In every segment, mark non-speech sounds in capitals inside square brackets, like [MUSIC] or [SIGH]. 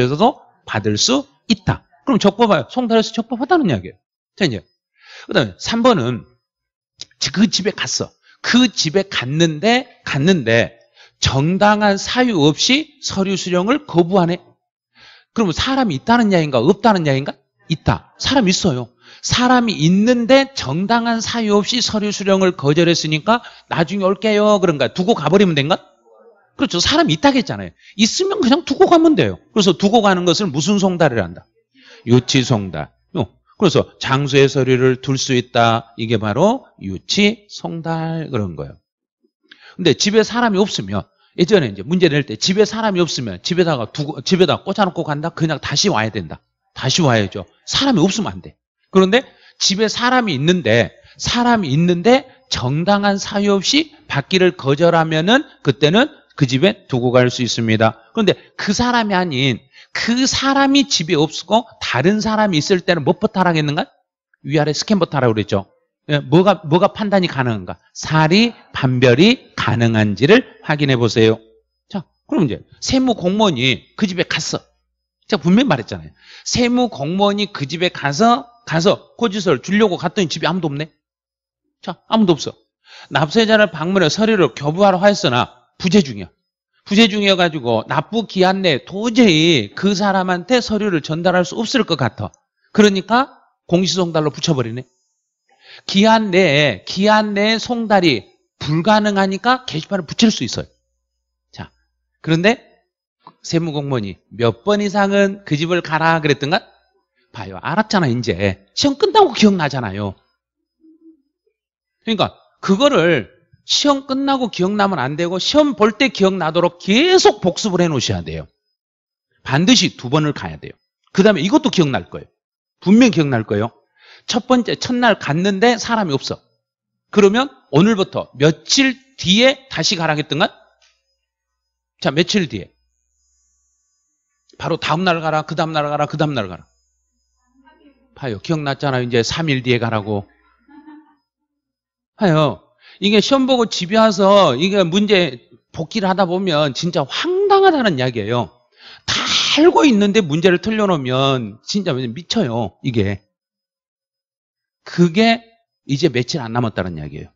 그래서도 받을 수 있다. 그럼 적법해요. 송달에서 적법하다는 이야기예요. 자, 이그 다음에 3번은 그 집에 갔어. 그 집에 갔는데, 갔는데, 정당한 사유 없이 서류 수령을 거부하네. 그러면 사람이 있다는 이야기인가? 없다는 이야기인가? 있다. 사람 있어요. 사람이 있는데 정당한 사유 없이 서류 수령을 거절했으니까 나중에 올게요. 그런가? 두고 가버리면 된가? 그렇죠. 사람 있다 했잖아요. 있으면 그냥 두고 가면 돼요. 그래서 두고 가는 것을 무슨 송달을 한다? 유치송달. 그래서 장수의 서류를 둘 수 있다. 이게 바로 유치송달 그런 거예요. 근데 집에 사람이 없으면 예전에 이제 문제 낼 때 집에 사람이 없으면 집에다가 두고 집에다 꽂아놓고 간다. 그냥 다시 와야 된다. 다시 와야죠. 사람이 없으면 안 돼. 그런데 집에 사람이 있는데 사람이 있는데 정당한 사유 없이 받기를 거절하면은 그때는 그 집에 두고 갈 수 있습니다. 그런데 그 사람이 아닌 그 사람이 집에 없고 다른 사람이 있을 때는 뭐부터 하겠는가? 위아래 스캔부터 하라고 그랬죠. 예, 뭐가, 뭐가 판단이 가능한가? 살이, 판별이 가능한지를 확인해 보세요. 자, 그럼 이제 세무 공무원이 그 집에 갔어. 자, 분명히 말했잖아요. 세무 공무원이 그 집에 가서, 가서 고지서를 주려고 갔더니 집에 아무도 없네? 자, 아무도 없어. 납세자를 방문해 서류를 교부하러 하였으나 부재중이요 부재중이어 가지고 납부 기한 내 도저히 그 사람한테 서류를 전달할 수 없을 것 같아. 그러니까 공시송달로 붙여버리네. 기한 내에 기한 내에 송달이 불가능하니까 게시판을 붙일 수 있어요. 자, 그런데 세무공무원이 몇 번 이상은 그 집을 가라 그랬던가? 봐요. 알았잖아, 이제. 시험 끝나고 기억나잖아요. 그러니까 그거를 시험 끝나고 기억나면 안 되고 시험 볼 때 기억나도록 계속 복습을 해 놓으셔야 돼요. 반드시 두 번을 가야 돼요. 그 다음에 이것도 기억날 거예요. 분명 기억날 거예요. 첫 번째, 첫날 갔는데 사람이 없어. 그러면 오늘부터 며칠 뒤에 다시 가라겠던가? 자, 며칠 뒤에. 바로 다음날 가라, 그 다음날 가라, 그 다음날 가라. 봐요. 기억났잖아요. 이제 3일 뒤에 가라고. 봐요. 이게 시험 보고 집에 와서 이게 문제 복기를 하다 보면 진짜 황당하다는 이야기예요. 다 알고 있는데 문제를 틀려놓으면 진짜 미쳐요, 이게. 그게 이제 며칠 안 남았다는 이야기예요.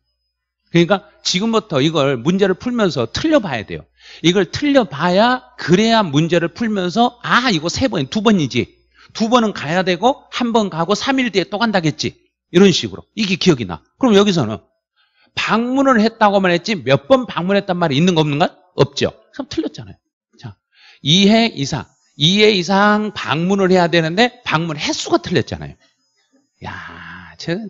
그러니까 지금부터 이걸 문제를 풀면서 틀려봐야 돼요. 이걸 틀려봐야 그래야 문제를 풀면서 아 이거 세 번, 두 번이지. 두 번은 가야 되고 한 번 가고 3일 뒤에 또 간다겠지. 이런 식으로. 이게 기억이 나. 그럼 여기서는 방문을 했다고만 했지 몇 번 방문했단 말이 있는 거 없는가? 없죠. 그럼 틀렸잖아요. 자, 2회 이상, 2회 이상 방문을 해야 되는데 방문 횟수가 틀렸잖아요. 야, 쟤는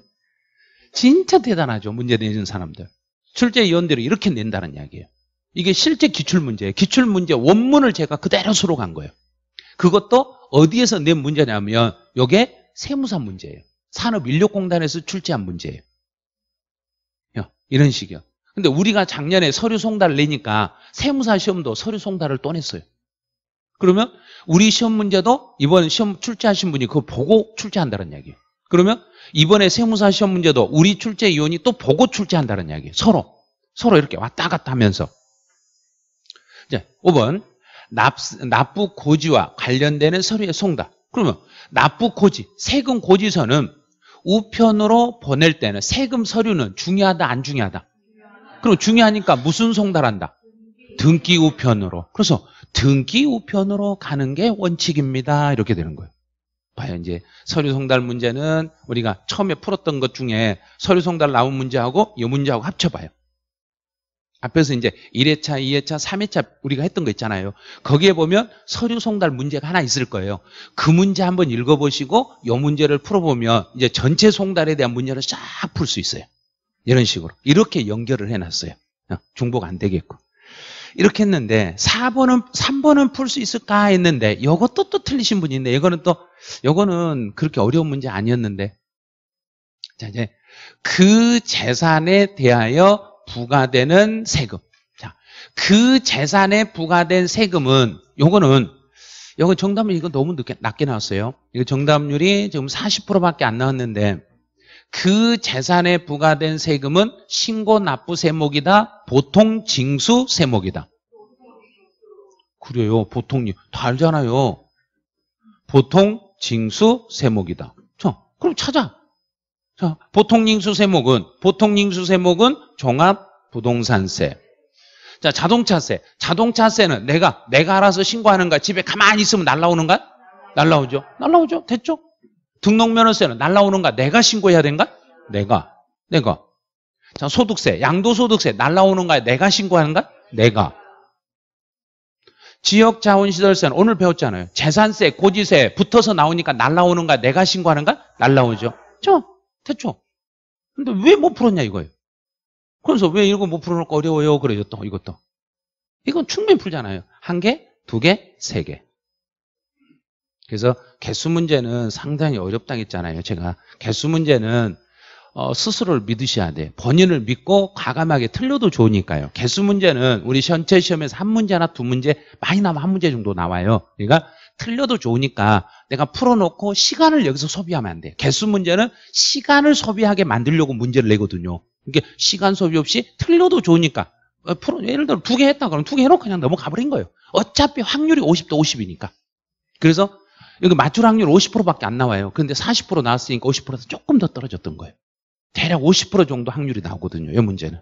진짜 대단하죠. 문제 내는 사람들. 출제위원들이 이렇게 낸다는 이야기예요. 이게 실제 기출문제예요. 기출문제 원문을 제가 그대로 수로 간 거예요. 그것도 어디에서 낸 문제냐면 이게 세무사 문제예요. 산업인력공단에서 출제한 문제예요. 이런 식이요. 근데 우리가 작년에 서류 송달 을 내니까 세무사 시험도 서류 송달을 또 냈어요. 그러면 우리 시험 문제도 이번 시험 출제하신 분이 그거 보고 출제한다는 이야기예요. 그러면 이번에 세무사 시험 문제도 우리 출제위원이 또 보고 출제한다는 이야기예요. 서로. 서로 이렇게 왔다 갔다 하면서. 이제 5번. 납부 고지와 관련되는 서류의 송달. 그러면 납부 고지, 세금 고지서는 우편으로 보낼 때는 세금 서류는 중요하다 안 중요하다? 그럼 중요하니까 무슨 송달한다? 등기 우편으로. 그래서 등기 우편으로 가는 게 원칙입니다. 이렇게 되는 거예요. 봐요. 이제 서류 송달 문제는 우리가 처음에 풀었던 것 중에 서류 송달 나온 문제하고 이 문제하고 합쳐봐요. 앞에서 이제 1회차, 2회차, 3회차 우리가 했던 거 있잖아요. 거기에 보면 서류 송달 문제가 하나 있을 거예요. 그 문제 한번 읽어보시고 이 문제를 풀어보면 이제 전체 송달에 대한 문제를 쫙풀수 있어요. 이런 식으로. 이렇게 연결을 해놨어요. 어, 중복 안 되겠고. 이렇게 했는데 4번은 3번은 풀 수 있을까 했는데 이것도 또 틀리신 분인데 이거는 또 이거는 그렇게 어려운 문제 아니었는데. 자 이제 그 재산에 대하여 부과되는 세금. 자, 그 재산에 부과된 세금은 요거는 요거 정답률 이거 너무 늦게, 낮게 나왔어요. 이거 정답률이 지금 40%밖에 안 나왔는데 그 재산에 부과된 세금은 신고 납부 세목이다, 보통 징수 세목이다. 그래요, 보통 다 알잖아요. 보통 징수 세목이다. 그럼 찾아. 자, 보통 링수세목은 보통 링수세목은 종합 부동산세. 자, 자동차세. 자동차세는 내가 내가 알아서 신고하는 가 집에 가만히 있으면 날라오는가? 날라오죠. 날라오죠. 됐죠? 등록면허세는 날라오는가? 내가 신고해야 된가? 내가. 내가. 자, 소득세. 양도소득세 날라오는가? 내가 신고하는가? 내가. 지역자원시설세는 오늘 배웠잖아요. 재산세, 고지세 붙어서 나오니까 날라오는가? 내가 신고하는가? 날라오죠. 죠 됐죠? 근데 왜 못 풀었냐 이거예요. 그래서 왜 이거 못 풀어놓고 어려워요? 그래요 또 이것도. 이건 충분히 풀잖아요. 한 개, 두 개, 세 개. 그래서 개수 문제는 상당히 어렵다 했잖아요. 제가 개수 문제는 어, 스스로를 믿으셔야 돼. 본인을 믿고 과감하게 틀려도 좋으니까요. 개수 문제는 우리 전체 시험에서 한 문제 나두 문제 많이 나면 한 문제 정도 나와요. 그러니까 틀려도 좋으니까 내가 풀어놓고 시간을 여기서 소비하면 안 돼. 개수 문제는 시간을 소비하게 만들려고 문제를 내거든요. 이게 그러니까 시간 소비 없이 틀려도 좋으니까 어, 풀어, 예를 들어 두 개 했다 그러면두 개 해놓고 그냥 넘어가 버린 거예요. 어차피 확률이 50대 50이니까. 그래서 여기 맞출 확률 50%밖에 안 나와요. 그런데 40% 나왔으니까 50%에서 조금 더 떨어졌던 거예요. 대략 50% 정도 확률이 나오거든요. 이 문제는.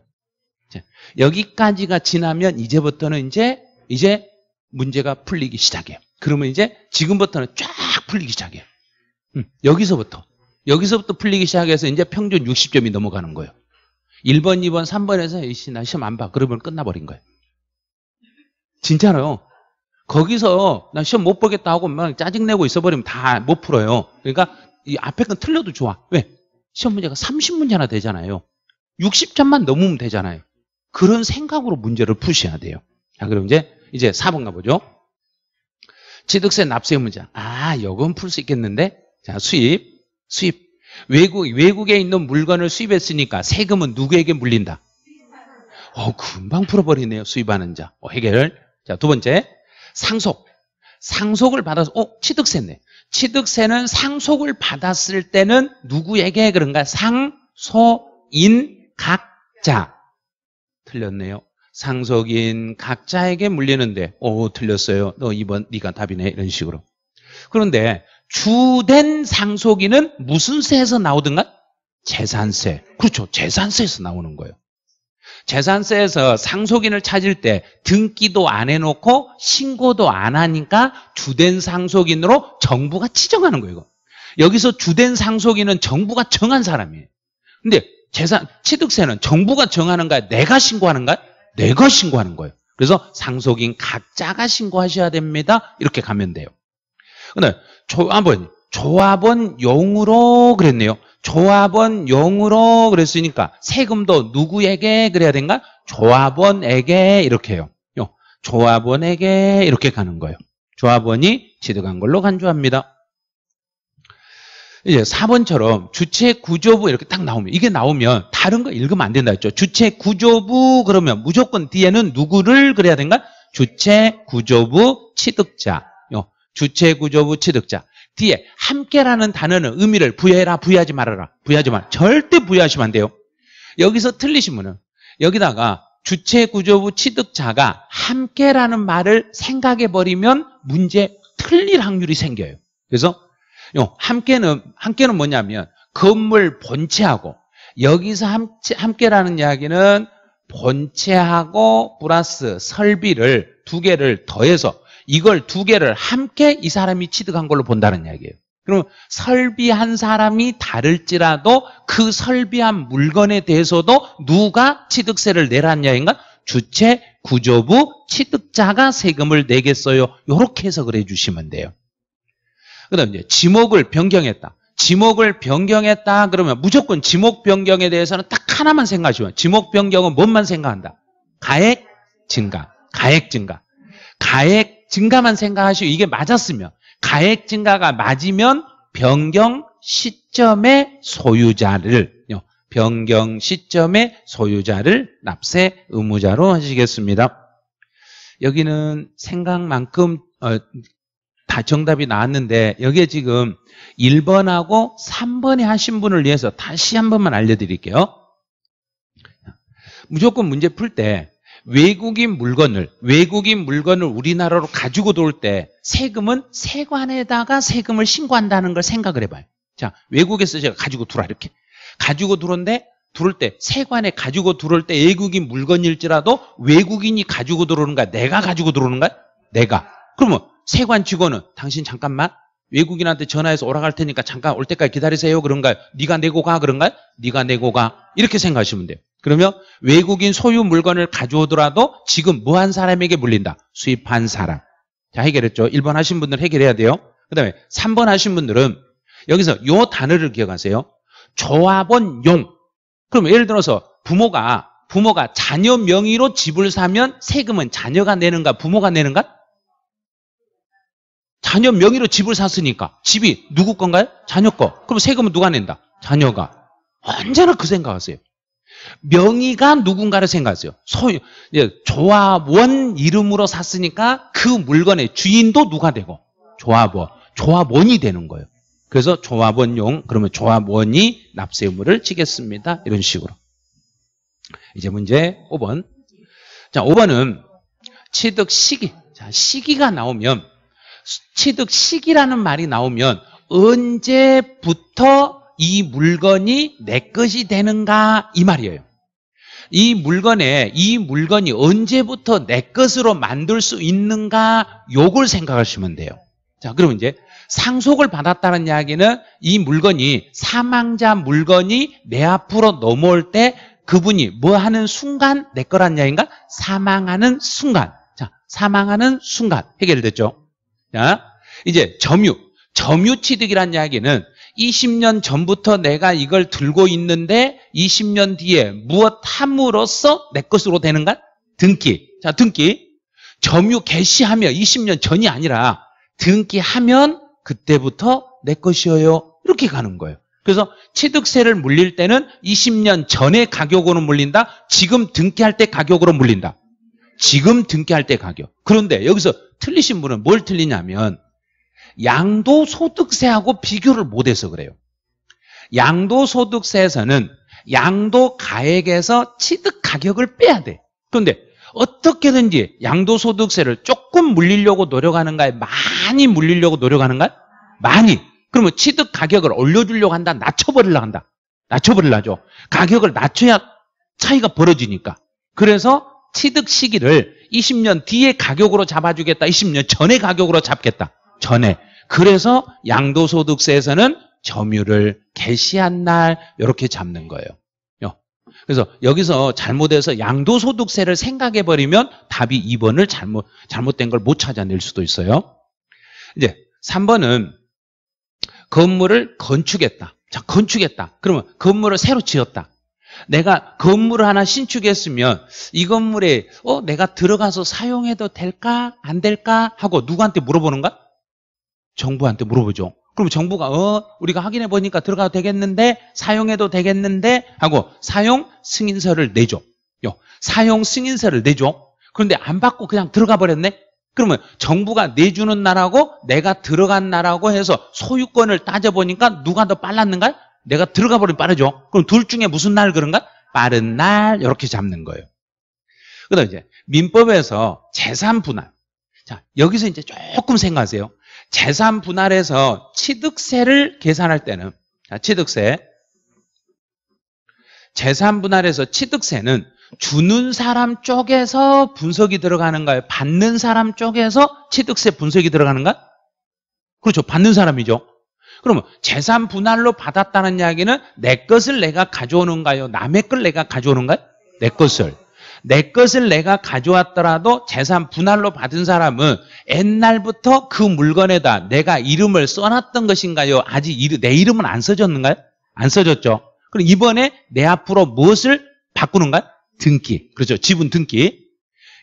자, 여기까지가 지나면 이제부터는 이제 이제 문제가 풀리기 시작해요. 그러면 이제 지금부터는 쫙 풀리기 시작해요. 음, 여기서부터. 여기서부터 풀리기 시작해서 이제 평균 60점이 넘어가는 거예요. 1번, 2번, 3번에서 이씨 나 시험 안 봐. 그러면 끝나버린 거예요. 진짜로요. 거기서 나 시험 못 보겠다 하고 막 짜증내고 있어버리면 다 못 풀어요. 그러니까 이 앞에 건 틀려도 좋아. 왜? 시험 문제가 30문제나 되잖아요. 60점만 넘으면 되잖아요. 그런 생각으로 문제를 푸셔야 돼요. 자, 그럼 이제 이제 4번 가보죠. 취득세 납세 문제. 아, 요건 풀 수 있겠는데? 자, 수입. 수입. 외국, 외국에 있는 물건을 수입했으니까 세금은 누구에게 물린다? 어, 금방 풀어버리네요. 수입하는 자. 어, 해결. 자, 두 번째. 상속. 상속을 받아서, 어, 취득세네. 취득세는 상속을 받았을 때는 누구에게 그런가? 상소인 각자. 틀렸네요. 상속인 각자에게 물리는데 오 어, 틀렸어요. 너 이번 네가 답이네 이런 식으로. 그런데 주된 상속인은 무슨 세에서 나오든가 재산세. 그렇죠. 재산세에서 나오는 거예요. 재산세에서 상속인을 찾을 때 등기도 안 해놓고 신고도 안 하니까 주된 상속인으로 정부가 지정하는 거예요. 이거. 여기서 주된 상속인은 정부가 정한 사람이에요. 근데 재산 취득세는 정부가 정하는가 내가 신고하는가 내가 신고하는 거예요. 그래서 상속인 각자가 신고하셔야 됩니다. 이렇게 가면 돼요. 근데 조합원, 조합원 용으로 그랬네요. 조합원 용으로 그랬으니까 세금도 누구에게 그래야 된가? 조합원에게 이렇게 해요. 조합원에게 이렇게 가는 거예요. 조합원이 취득한 걸로 간주합니다. 이제 4번처럼 주체 구조부 이렇게 딱 나오면 이게 나오면 다른 거 읽으면 안 된다 했죠. 주체 구조부 그러면 무조건 뒤에는 누구를 그려야 된가? 주체 구조부 취득자. 어, 주체 구조부 취득자. 뒤에 함께라는 단어는 의미를 부여해라 부여하지 말아라. 부여하지 말. 절대 부여하시면 안 돼요. 여기서 틀리시면은 여기다가 주체 구조부 취득자가 함께라는 말을 생각해 버리면 문제 틀릴 확률이 생겨요. 그래서 요 함께는 함께는 뭐냐면 건물 본체하고 여기서 함께, 함께라는 이야기는 본체하고 플러스 설비를 두 개를 더해서 이걸 두 개를 함께 이 사람이 취득한 걸로 본다는 이야기예요. 그럼 설비한 사람이 다를지라도 그 설비한 물건에 대해서도 누가 취득세를 내란 이야기인가? 주체, 구조부, 취득자가 세금을 내겠어요. 이렇게 해석을 해주시면 돼요. 그 다음 에 지목을 변경했다. 지목을 변경했다 그러면 무조건 지목 변경에 대해서는 딱 하나만 생각하시면 지목 변경은 뭔만 생각한다. 가액 증가, 가액 증가. 가액 증가만 생각하시고 이게 맞았으면 가액 증가가 맞으면 변경 시점의 소유자를 변경 시점의 소유자를 납세 의무자로 하시겠습니다. 여기는 생각만큼 어, 다 정답이 나왔는데 여기에 지금 1번하고 3번에 하신 분을 위해서 다시 한 번만 알려드릴게요. 무조건 문제 풀 때 외국인 물건을 외국인 물건을 우리나라로 가지고 돌때 세금은 세관에다가 세금을 신고한다는 걸 생각을 해봐요. 자, 외국에서 제가 가지고 들어와 이렇게 가지고 들어온데 들어올 때 세관에 가지고 들어올 때 외국인 물건일지라도 외국인이 가지고 들어오는가 내가 가지고 들어오는가 내가 그러면 세관 직원은 당신 잠깐만 외국인한테 전화해서 오라 갈 테니까 잠깐 올 때까지 기다리세요 그런가요? 네가 내고 가 그런가요? 네가 내고 가 이렇게 생각하시면 돼요. 그러면 외국인 소유 물건을 가져오더라도 지금 무한 뭐 사람에게 물린다. 수입한 사람. 자 해결했죠. 1번 하신 분들 해결해야 돼요. 그 다음에 3번 하신 분들은 여기서 요 단어를 기억하세요. 조합원 용. 그럼 예를 들어서 부모가 부모가 자녀 명의로 집을 사면 세금은 자녀가 내는가 부모가 내는가? 자녀 명의로 집을 샀으니까 집이 누구 건가요? 자녀 거. 그럼 세금은 누가 낸다? 자녀가. 언제나 그 생각하세요. 명의가 누군가를 생각하세요. 소유, 조합원 이름으로 샀으니까 그 물건의 주인도 누가 되고 조합원, 조합원이 되는 거예요. 그래서 조합원용 그러면 조합원이 납세 의무를 지겠습니다. 이런 식으로. 이제 문제 5번. 자, 5번은 취득 시기. 자, 시기가 나오면 수 취득 시기라는 말이 나오면 언제부터 이 물건이 내 것이 되는가 이 말이에요. 이 물건에 이 물건이 언제부터 내 것으로 만들 수 있는가 요걸 생각하시면 돼요. 자, 그러면 이제 상속을 받았다는 이야기는 이 물건이 사망자 물건이 내 앞으로 넘어올 때 그분이 뭐 하는 순간 내 거란 이야기인가? 사망하는 순간. 자, 사망하는 순간 해결됐죠. 야? 이제 점유. 점유 취득이란 이야기는 20년 전부터 내가 이걸 들고 있는데 20년 뒤에 무엇 함으로써 내 것으로 되는가? 등기. 자, 등기. 점유 개시하면 20년 전이 아니라 등기하면 그때부터 내 것이어요. 이렇게 가는 거예요. 그래서 취득세를 물릴 때는 20년 전에 가격으로 물린다. 지금 등기할 때 가격으로 물린다. 지금 등기할 때 가격. 그런데 여기서 틀리신 분은 뭘 틀리냐면 양도소득세하고 비교를 못해서 그래요. 양도소득세에서는 양도가액에서 취득가격을 빼야 돼. 그런데 어떻게든지 양도소득세를 조금 물리려고 노력하는가에 많이 물리려고 노력하는가요? 많이. 그러면 취득가격을 올려주려고 한다? 낮춰버리려 한다? 낮춰버리려 하죠. 가격을 낮춰야 차이가 벌어지니까. 그래서 취득 시기를 20년 뒤에 가격으로 잡아주겠다. 20년 전에 가격으로 잡겠다. 전에. 그래서 양도소득세에서는 점유를 개시한 날 이렇게 잡는 거예요. 그래서 여기서 잘못해서 양도소득세를 생각해버리면 답이 2번을 잘못, 잘못된 걸 못 찾아낼 수도 있어요. 이제 3번은 건물을 건축했다. 자, 건축했다. 그러면 건물을 새로 지었다. 내가 건물을 하나 신축했으면 이 건물에 어 내가 들어가서 사용해도 될까 안 될까 하고 누구한테 물어보는가? 정부한테 물어보죠. 그럼 정부가 어 우리가 확인해 보니까 들어가도 되겠는데 사용해도 되겠는데 하고 사용 승인서를 내죠. 요 사용 승인서를 내죠. 그런데 안 받고 그냥 들어가 버렸네. 그러면 정부가 내주는 나라고 내가 들어간 나라고 해서 소유권을 따져보니까 누가 더 빨랐는가? 내가 들어가 버리면 빠르죠. 그럼 둘 중에 무슨 날 그런가? 빠른 날 이렇게 잡는 거예요. 그다음 이제 민법에서 재산 분할. 자 여기서 이제 조금 생각하세요. 재산 분할에서 취득세를 계산할 때는 자, 취득세 재산 분할에서 취득세는 주는 사람 쪽에서 분석이 들어가는가요? 받는 사람 쪽에서 취득세 분석이 들어가는가? 그렇죠. 받는 사람이죠. 그러면 재산 분할로 받았다는 이야기는 내 것을 내가 가져오는가요? 남의 걸 내가 가져오는가요? 내 것을. 내 것을 내가 가져왔더라도 재산 분할로 받은 사람은 옛날부터 그 물건에다 내가 이름을 써놨던 것인가요? 아직 이르, 내 이름은 안 써졌는가요? 안 써졌죠. 그럼 이번에 내 앞으로 무엇을 바꾸는가요? 등기. 그렇죠. 지분 등기.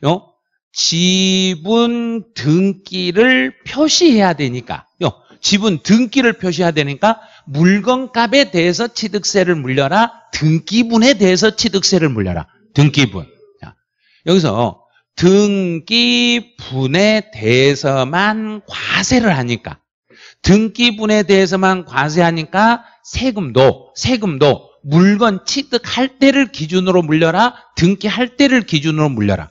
요? 어? 지분 등기를 표시해야 되니까. 요? 어? 집은 등기를 표시해야 되니까 물건값에 대해서 취득세를 물려라. 등기분에 대해서 취득세를 물려라. 등기분. 자, 여기서 등기분에 대해서만 과세를 하니까 등기분에 대해서만 과세하니까 세금도 세금도 물건 취득할 때를 기준으로 물려라 등기할 때를 기준으로 물려라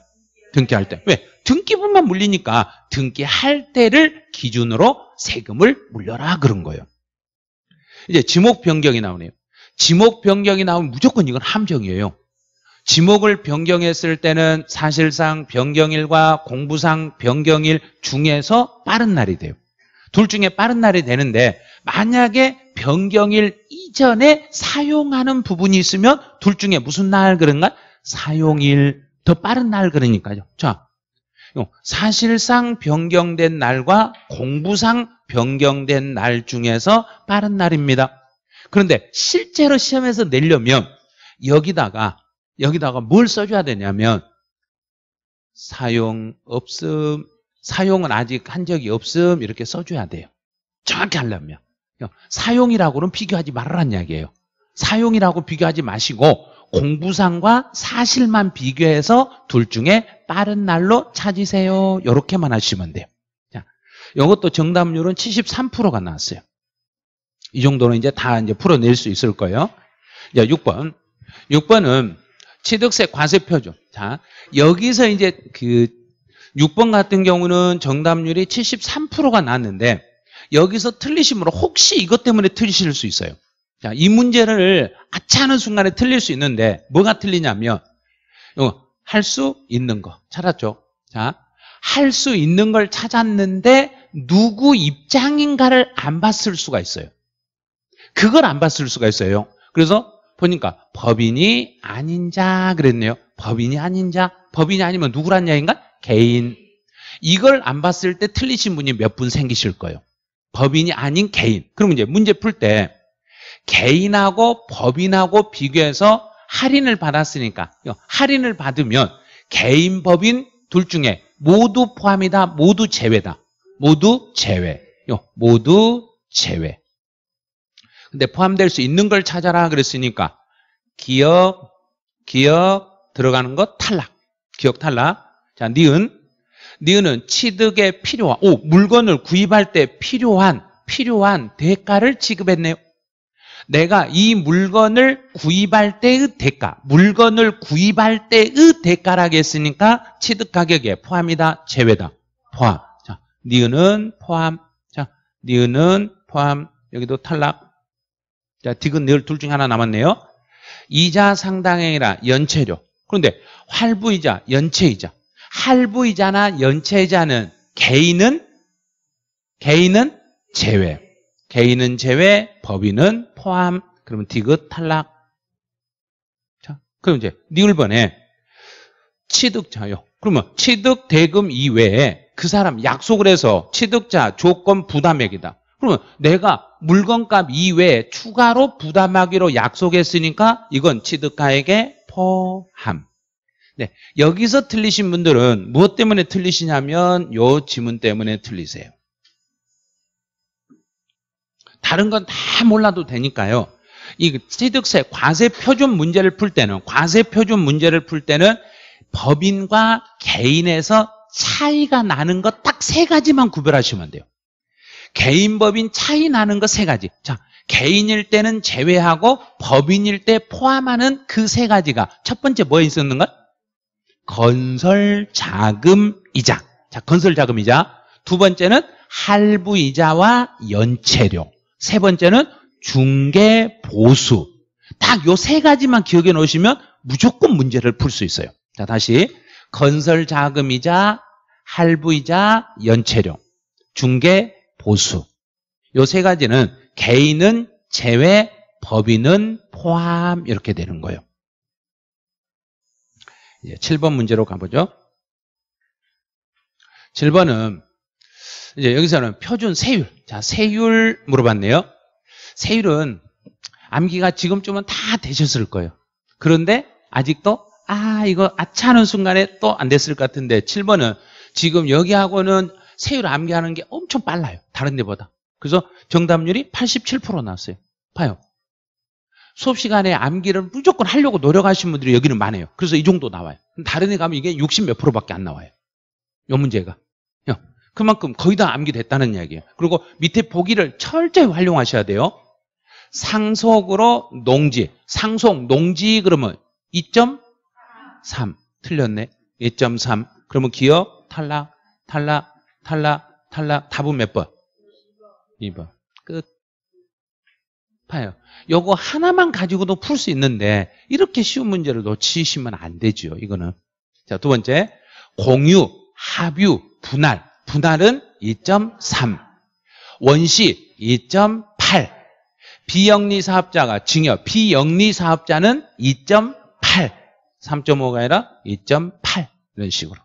등기할 때 왜? 등기부만 물리니까 등기할 때를 기준으로 세금을 물려라 그런 거예요. 이제 지목 변경이 나오네요. 지목 변경이 나오면 무조건 이건 함정이에요. 지목을 변경했을 때는 사실상 변경일과 공부상 변경일 중에서 빠른 날이 돼요. 둘 중에 빠른 날이 되는데 만약에 변경일 이전에 사용하는 부분이 있으면 둘 중에 무슨 날 그런가? 사용일 더 빠른 날 그러니까요. 자, 어, 사실상 변경된 날과 공부상 변경된 날 중에서 빠른 날입니다. 그런데 실제로 시험에서 내려면 여기다가 여기다가 뭘 써줘야 되냐면 사용 없음, 사용은 아직 한 적이 없음 이렇게 써줘야 돼요. 정확히 하려면. 어, 사용이라고는 비교하지 말라는 이야기예요. 사용이라고 비교하지 마시고 공부상과 사실만 비교해서 둘 중에 빠른 날로 찾으세요. 이렇게만 하시면 돼요. 자, 이것도 정답률은 73%가 나왔어요. 이 정도는 이제 다 이제 풀어낼 수 있을 거예요. 자, 6번. 6번은 취득세 과세 표죠 자, 여기서 이제 그 6번 같은 경우는 정답률이 73%가 나왔는데 여기서 틀리시므로 혹시 이것 때문에 틀리실 수 있어요. 자, 이 문제를 아차하는 순간에 틀릴 수 있는데 뭐가 틀리냐면 할수 있는 거 찾았죠? 자, 할 수 있는 걸 찾았는데 누구 입장인가를 안 봤을 수가 있어요. 그걸 안 봤을 수가 있어요. 그래서 보니까 법인이 아닌 자 그랬네요. 법인이 아닌 자, 법인이 아니면 누구란 야인가? 개인. 이걸 안 봤을 때 틀리신 분이 몇 분 생기실 거예요. 법인이 아닌 개인. 그럼 이제 문제 풀 때 개인하고 법인하고 비교해서 할인을 받았으니까 할인을 받으면 개인 법인 둘 중에 모두 포함이다 모두 제외다 모두 제외 모두 제외 근데 포함될 수 있는 걸 찾아라 그랬으니까 기업 기업 들어가는 것 탈락 기억 탈락 자 니은 니은은 취득에 필요한 오 물건을 구입할 때 필요한 필요한 대가를 지급했네요 내가 이 물건을 구입할 때의 대가, 물건을 구입할 때의 대가라고 했으니까 취득 가격에 포함이다, 제외다. 포함. 자, 니은은 포함. 자, 니은은 포함. 여기도 탈락. 자, 디귿, 니을 둘 중에 하나 남았네요. 이자 상당액이라 연체료. 그런데 할부이자, 연체이자. 할부이자나 연체이자는 개인은 개인은 제외. 개인은 제외, 법인은 포함. 그러면 디귿 탈락. 자, 그럼 이제 니을 번에 취득자요. 그러면 취득 대금 이외에 그 사람 약속을 해서 취득자 조건 부담액이다. 그러면 내가 물건값 이외에 추가로 부담하기로 약속했으니까 이건 취득가액에 포함. 네, 여기서 틀리신 분들은 무엇 때문에 틀리시냐면 요 지문 때문에 틀리세요. 다른 건 다 몰라도 되니까요. 이 취득세 과세 표준 문제를 풀 때는 과세 표준 문제를 풀 때는 법인과 개인에서 차이가 나는 것 딱 세 가지만 구별하시면 돼요. 개인 법인 차이 나는 것 세 가지. 자, 개인일 때는 제외하고 법인일 때 포함하는 그 세 가지가 첫 번째 뭐에 있었는가? 건설 자금 이자. 자, 건설 자금 이자. 두 번째는 할부 이자와 연체료. 세 번째는 중개 보수. 딱 요 세 가지만 기억해 놓으시면 무조건 문제를 풀 수 있어요. 자, 다시. 건설 자금이자 할부이자 연체료. 중개 보수. 요 세 가지는 개인은 제외, 법인은 포함 이렇게 되는 거예요. 이제 7번 문제로 가보죠. 7번은 이제 여기서는 표준 세율. 자, 세율 물어봤네요. 세율은 암기가 지금쯤은 다 되셨을 거예요. 그런데 아직도 아 이거 아차하는 순간에 또 안 됐을 것 같은데 7번은 지금 여기하고는 세율 암기하는 게 엄청 빨라요. 다른 데보다. 그래서 정답률이 87% 나왔어요. 봐요. 수업 시간에 암기를 무조건 하려고 노력하신 분들이 여기는 많아요. 그래서 이 정도 나와요. 다른 데 가면 이게 60 몇 프로밖에 안 나와요. 이 문제가. 그만큼 거의 다 암기됐다는 이야기예요. 그리고 밑에 보기를 철저히 활용하셔야 돼요. 상속으로 농지, 상속 농지 그러면 2.3 틀렸네. 2.3 그러면 기업 탈락, 탈락, 탈락, 탈락 답은 몇 번? 2번. 끝. 파요. 요거 하나만 가지고도 풀 수 있는데 이렇게 쉬운 문제를 놓치시면 안 되죠. 이거는. 자, 두 번째. 공유, 합유, 분할. 분할은 2.3, 원시 2.8, 비영리 사업자가 증여, 비영리 사업자는 2.8, 3.5가 아니라 2.8 이런 식으로.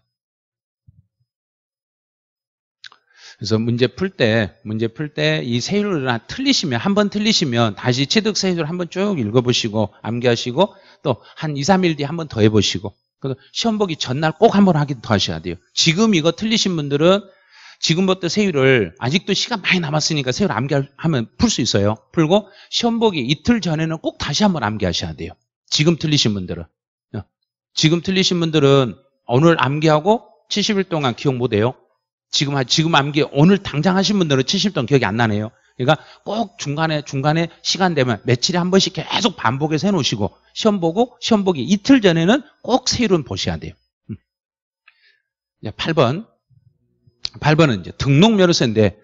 그래서 문제 풀 때, 문제 풀 때 이 세율을 틀리시면, 한 번 틀리시면 다시 취득 세율 을 한 번 쭉 읽어보시고, 암기하시고, 또 한 2, 3일 뒤에 한 번 더 해보시고, 그래서 시험 보기 전날 꼭 한번 확인 더 하셔야 돼요. 지금 이거 틀리신 분들은 지금부터 세율을 아직도 시간 많이 남았으니까 세율 암기하면 풀 수 있어요. 풀고 시험 보기 이틀 전에는 꼭 다시 한번 암기하셔야 돼요. 지금 틀리신 분들은. 어. 지금 틀리신 분들은 오늘 암기하고 70일 동안 기억 못해요. 지금 지금 암기 오늘 당장 하신 분들은 70일 동안 기억이 안 나네요. 그러니까 꼭 중간에 중간에 시간 되면 며칠에 한 번씩 계속 반복해서 해놓으시고 시험 보고 시험 보기 이틀 전에는 꼭 세율은 보셔야 돼요. 8번 음. 8번은 이제 등록 면허세인데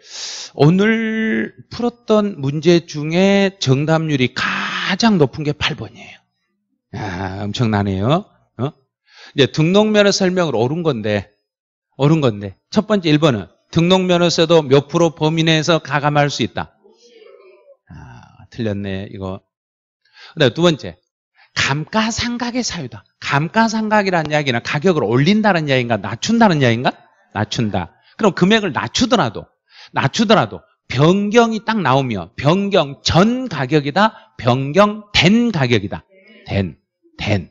오늘 풀었던 문제 중에 정답률이 가장 높은 게 8번이에요. 아, 엄청나네요. 어? 이제 등록 면허 설명을 옳은 건데 옳은 건데 첫 번째 1번은 등록 면허세도 몇 프로 범위 내에서 가감할 수 있다. 아, 틀렸네 이거. 그다음 두 번째 감가상각의 사유다. 감가상각이라는 이야기는 가격을 올린다는 이야기인가 낮춘다는 이야기인가? 낮춘다. 그럼 금액을 낮추더라도 낮추더라도 변경이 딱 나오면 변경 전 가격이다 변경된 가격이다 된된전된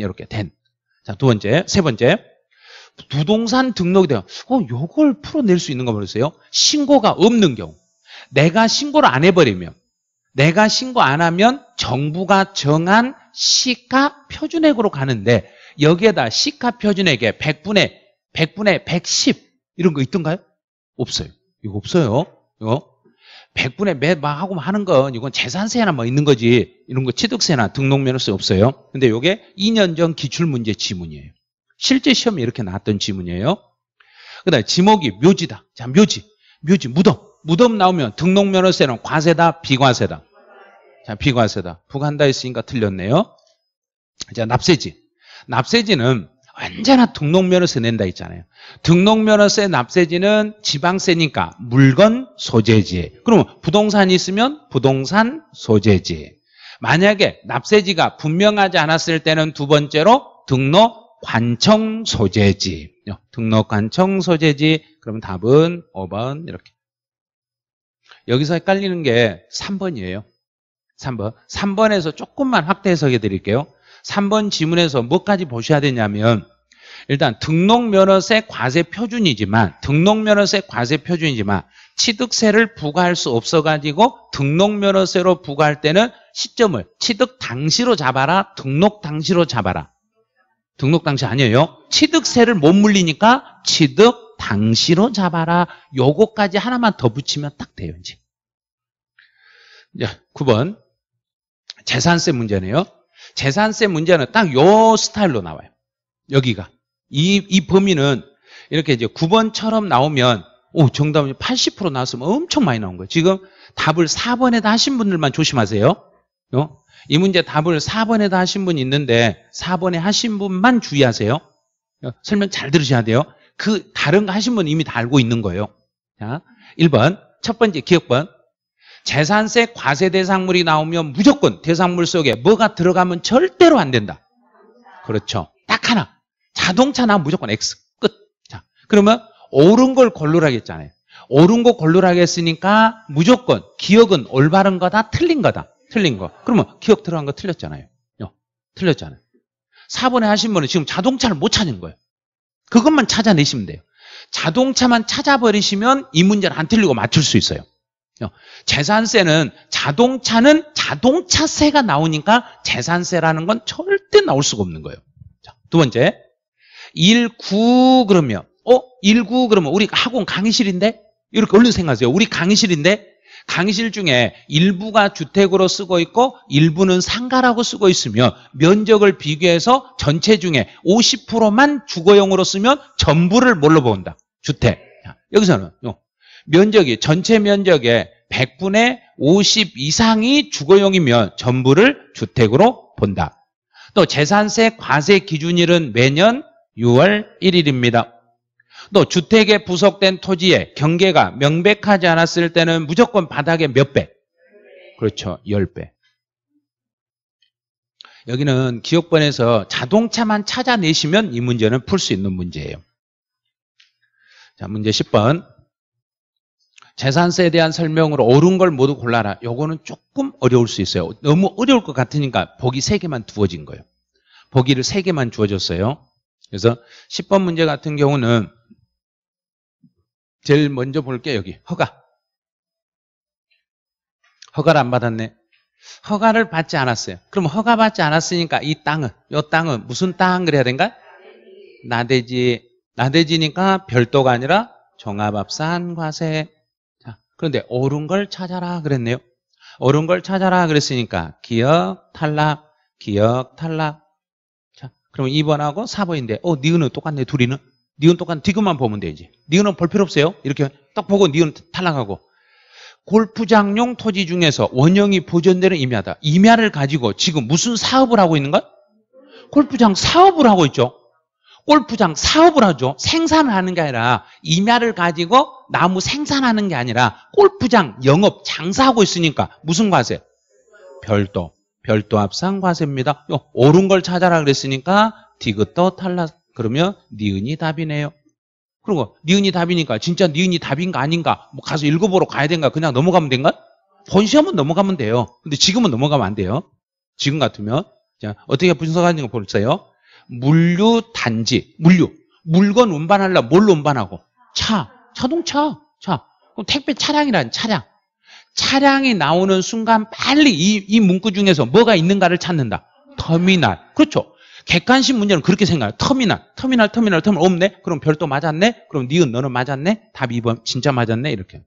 이렇게 된 자 두 번째 세 번째 부동산 등록이 돼요 어 요걸 풀어낼 수 있는 거 모르세요 신고가 없는 경우 내가 신고를 안 해버리면 내가 신고 안 하면 정부가 정한 시가 표준액으로 가는데 여기에다 시가 표준액의 100분의 100분의 110 이런 거 있던가요? 없어요. 이거 없어요. 이거 100분의 몇막 하고 하는 건 이건 재산세나 뭐 있는 거지 이런 거 취득세나 등록면허세 없어요. 근데 이게 2년 전 기출문제 지문이에요. 실제 시험에 이렇게 나왔던 지문이에요. 그다음 지목이 묘지다. 자 묘지, 묘지 무덤, 무덤 나오면 등록면허세는 과세다, 비과세다. 자 비과세다. 부과한다 했으니까 틀렸네요. 자 납세지, 납세지는 언제나 등록면허세 낸다 있잖아요 등록면허세 납세지는 지방세니까 물건 소재지. 그러면 부동산이 있으면 부동산 소재지. 만약에 납세지가 분명하지 않았을 때는 두 번째로 등록 관청 소재지. 등록 관청 소재지. 그러면 답은 5번 이렇게. 여기서 헷갈리는 게 3번이에요. 3번. 3번에서 조금만 확대 해석해 드릴게요. 3번 지문에서 무까지 보셔야 되냐면 일단 등록면허세 과세 표준이지만 등록면허세 과세 표준이지만 취득세를 부과할 수 없어가지고 등록면허세로 부과할 때는 시점을 취득 당시로 잡아라 등록 당시로 잡아라 등록 당시 아니에요 취득세를 못 물리니까 취득 당시로 잡아라 요거까지 하나만 더 붙이면 딱 돼요 이제 9번 재산세 문제네요 재산세 문제는 딱 요 스타일로 나와요. 여기가. 이, 이 범위는 이렇게 이제 9번처럼 나오면 오, 정답이 80% 나왔으면 엄청 많이 나온 거예요. 지금 답을 4번에다 하신 분들만 조심하세요. 어? 이 문제 답을 4번에다 하신 분 있는데 4번에 하신 분만 주의하세요. 어, 설명 잘 들으셔야 돼요. 그 다른 거 하신 분 이미 다 알고 있는 거예요. 자, 1번. 첫 번째 기억번. 재산세 과세 대상물이 나오면 무조건 대상물 속에 뭐가 들어가면 절대로 안 된다. 그렇죠. 딱 하나. 자동차나 무조건 X. 끝. 자, 그러면 옳은 걸 골르라고 했잖아요. 옳은 거 골르라고 했으니까 무조건 기억은 올바른 거다 틀린 거다. 틀린 거. 그러면 기억 들어간 거 틀렸잖아요. 틀렸잖아요. 4번에 하신 분은 지금 자동차를 못 찾은 거예요. 그것만 찾아내시면 돼요. 자동차만 찾아버리시면 이 문제는 안 틀리고 맞출 수 있어요. 어, 재산세는 자동차는 자동차세가 나오니까 재산세라는 건 절대 나올 수가 없는 거예요. 자, 두 번째. 19 그러면 어? 19 그러면 우리 학원 강의실인데? 이렇게 얼른 생각하세요. 우리 강의실인데 강의실 중에 일부가 주택으로 쓰고 있고 일부는 상가라고 쓰고 있으면 면적을 비교해서 전체 중에 50%만 주거용으로 쓰면 전부를 뭘로 본다? 주택. 여기서는 면적이 전체 면적의 100분의 50 이상이 주거용이면 전부를 주택으로 본다. 또 재산세 과세 기준일은 매년 6월 1일입니다. 또 주택에 부속된 토지의 경계가 명백하지 않았을 때는 무조건 바닥에 몇 배? 그렇죠. 10배. 여기는 기억번에서 자동차만 찾아내시면 이 문제는 풀 수 있는 문제예요. 자, 문제 10번. 재산세에 대한 설명으로 옳은 걸 모두 골라라. 요거는 조금 어려울 수 있어요. 너무 어려울 것 같으니까 보기 3개만 두어진 거예요. 보기를 3개만 주어졌어요. 그래서 10번 문제 같은 경우는 제일 먼저 볼게 요 여기 허가. 허가를 안 받았네. 허가를 받지 않았어요. 그럼 허가 받지 않았으니까 이 땅은, 이 땅은 무슨 땅 그래야 된가? 나대지. 나대지니까 별도가 아니라 종합합산 과세. 그런데 옳은 걸 찾아라 그랬네요. 옳은 걸 찾아라 그랬으니까 기억, 탈락, 기억, 탈락. 자, 그럼 2번하고 4번인데 어, 니은은 똑같네, 둘이는. 니은 똑같네디귿만 보면 되지. 니은은 볼 필요 없어요. 이렇게 딱 보고 니은 탈락하고. 골프장용 토지 중에서 원형이 보존되는 임야다. 임야를 가지고 지금 무슨 사업을 하고 있는가? 골프장 사업을 하고 있죠. 골프장 사업을 하죠. 생산을 하는 게 아니라 임야를 가지고 나무 생산하는 게 아니라 골프장 영업 장사하고 있으니까 무슨 과세? 별도. 별도 합산 과세입니다. 요, 옳은 걸 찾아라 그랬으니까 디귿도 탈락. 그러면 니은이 답이네요. 그리고 니은이 답이니까 진짜 니은이 답인가 아닌가 뭐 가서 읽어보러 가야 된가 그냥 넘어가면 된가? 본 시험은 넘어가면 돼요. 근데 지금은 넘어가면 안 돼요. 지금 같으면 어떻게 분석하는지 보세요. 물류 단지, 물류. 물건 운반하려면 뭘 운반하고? 차, 자동차, 차. 그럼 택배 차량이란 차량. 차량이 나오는 순간 빨리 이, 이 문구 중에서 뭐가 있는가를 찾는다. 터미널. 그렇죠. 객관식 문제는 그렇게 생각해요. 터미널, 터미널, 터미널, 터미널 없네? 그럼 별도 맞았네? 그럼 니은 너는 맞았네? 답 2번 진짜 맞았네? 이렇게.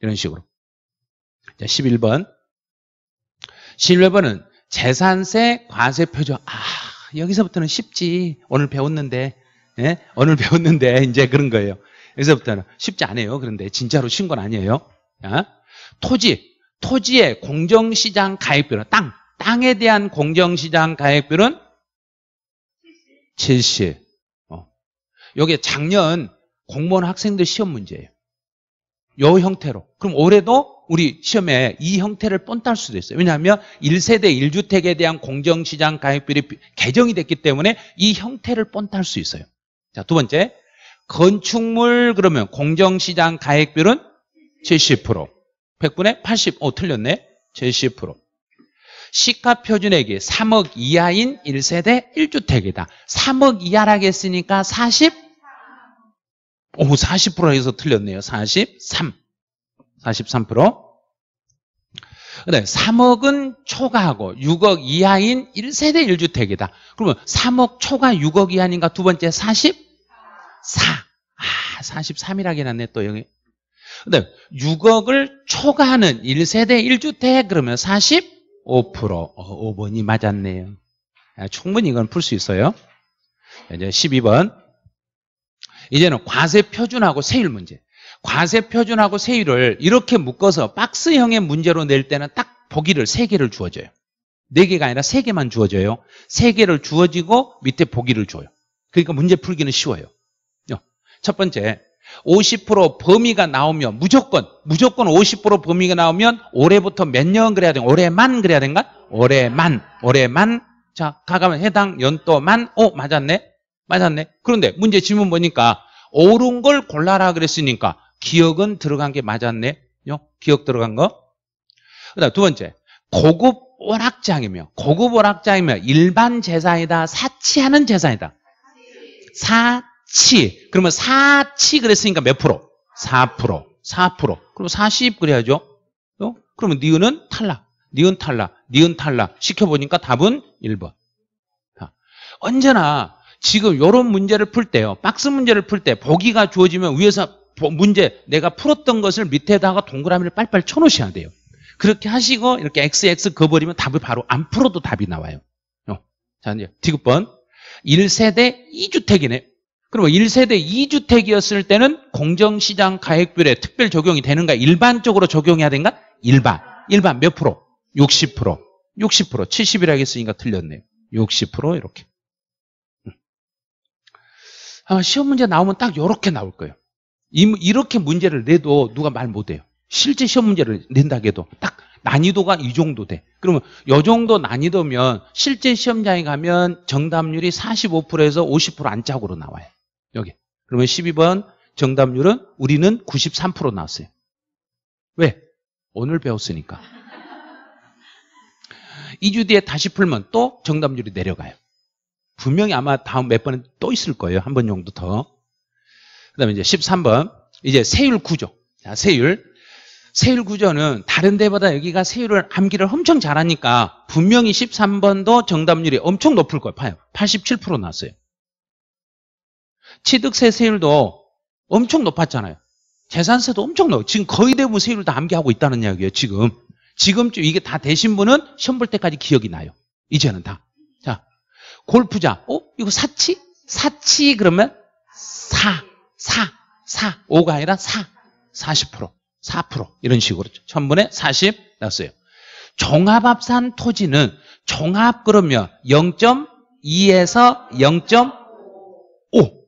이런 식으로. 자, 11번. 11번은 재산세 과세 표적. 아, 여기서부터는 쉽지. 오늘 배웠는데, 예? 오늘 [LAUGHS] 배웠는데, 이제 그런 거예요. 여기서부터는 쉽지 않아요. 그런데 진짜로 쉬운 건 아니에요. 아? 토지, 토지의 공정시장 가액비율, 땅, 땅에 대한 공정시장 가액비율은 70. 어. 요게 작년 공무원 학생들 시험 문제예요. 요 형태로. 그럼 올해도 우리 시험에 이 형태를 뻔딸 수도 있어요. 왜냐하면 1세대 1주택에 대한 공정시장 가액비율이 개정이 됐기 때문에 이 형태를 뻔딸 수 있어요. 자, 두 번째. 건축물 그러면 공정시장 가액비율은 70%. 100분의 80. 어, 틀렸네. 70%. 시가표준액이 3억 이하인 1세대 1주택이다. 3억 이하라고 했으니까 40? 오, 40%에서 틀렸네요. 43. 43%. 근데 3억은 초과하고 6억 이하인 1세대 1주택이다. 그러면 3억 초과 6억 이하인가 두 번째 44. 아, 43이라긴 하네 또 여기. 근데 6억을 초과하는 1세대 1주택 그러면 45%. 어, 5번이 맞았네요. 아, 충분히 이건 풀 수 있어요. 이제 12번. 이제는 과세 표준하고 세율 문제. 과세 표준하고 세율을 이렇게 묶어서 박스형의 문제로 낼 때는 딱 보기를 세 개를 주어져요네 개가 아니라 세 개만 주어져요. 세 개를 주어지고 밑에 보기를 줘요. 그러니까 문제 풀기는 쉬워요. 어, 첫 번째, 50% 범위가 나오면 무조건 무조건 50% 범위가 나오면 올해부터 몇 년 그래야 되 돼? 올해만 그래야 되는가 올해만 올해만 자 가가면 해당 연도만 어 맞았네 맞았네 그런데 문제 질문 보니까 옳은 걸 골라라 그랬으니까 기억은 들어간 게 맞았네. 요? 기억 들어간 거. 그다음 두 번째. 고급 오락장이며 고급 오락장이며 일반 제사이다. 사치하는 제사이다. 사치. 그러면 사치 그랬으니까 몇 프로? 4%. 프로 4%. 그럼 40 그래야죠. 어? 그러면 니은은 탈락. 니은 탈락. 니은 탈락. 시켜보니까 답은 1번. 자, 언제나 지금 이런 문제를 풀 때요. 박스 문제를 풀 때 보기가 주어지면 위에서 뭐 문제 내가 풀었던 것을 밑에다가 동그라미를 빨빨 쳐놓으셔야 돼요. 그렇게 하시고 이렇게 XX 그어버리면 답을 바로 안 풀어도 답이 나와요. 어. 자 이제 디귿번 1세대 2주택이네. 그러면 1세대 뭐 2주택이었을 때는 공정시장 가액별에 특별 적용이 되는가? 일반적으로 적용해야 되는가? 일반. 일반 몇 프로? 60%. 60%. 70이라 했으니까 틀렸네요. 60% 이렇게. 음. 아 시험 문제 나오면 딱 이렇게 나올 거예요. 이렇게 문제를 내도 누가 말 못해요. 실제 시험 문제를 낸다 해도 딱 난이도가 이 정도 돼. 그러면 이 정도 난이도면 실제 시험장에 가면 정답률이 45%에서 50% 안짝으로 나와요. 여기. 그러면 12번 정답률은 우리는 93% 나왔어요. 왜? 오늘 배웠으니까. 2주 뒤에 다시 풀면 또 정답률이 내려가요. 분명히 아마 다음 몇 번은 또 있을 거예요. 한 번 정도 더. 그 다음에 이제 13번. 이제 세율 구조. 자, 세율. 세율 구조는 다른 데보다 여기가 세율을 암기를 엄청 잘하니까 분명히 13번도 정답률이 엄청 높을 걸 봐요. 87% 나왔어요. 취득세 세율도 엄청 높았잖아요. 재산세도 엄청 높아요. 지금 거의 대부분 세율을 다 암기하고 있다는 이야기예요, 지금. 지금 이게 다 되신 분은 시험 볼 때까지 기억이 나요. 이제는 다. 자, 골프자. 어? 이거 사치? 사치 그러면 사. 4, 4, 5가 아니라 4, 40%, 4% 이런 식으로 1000분의 40 나왔어요. 종합합산 토지는 종합 그러면 0.2에서 0.5.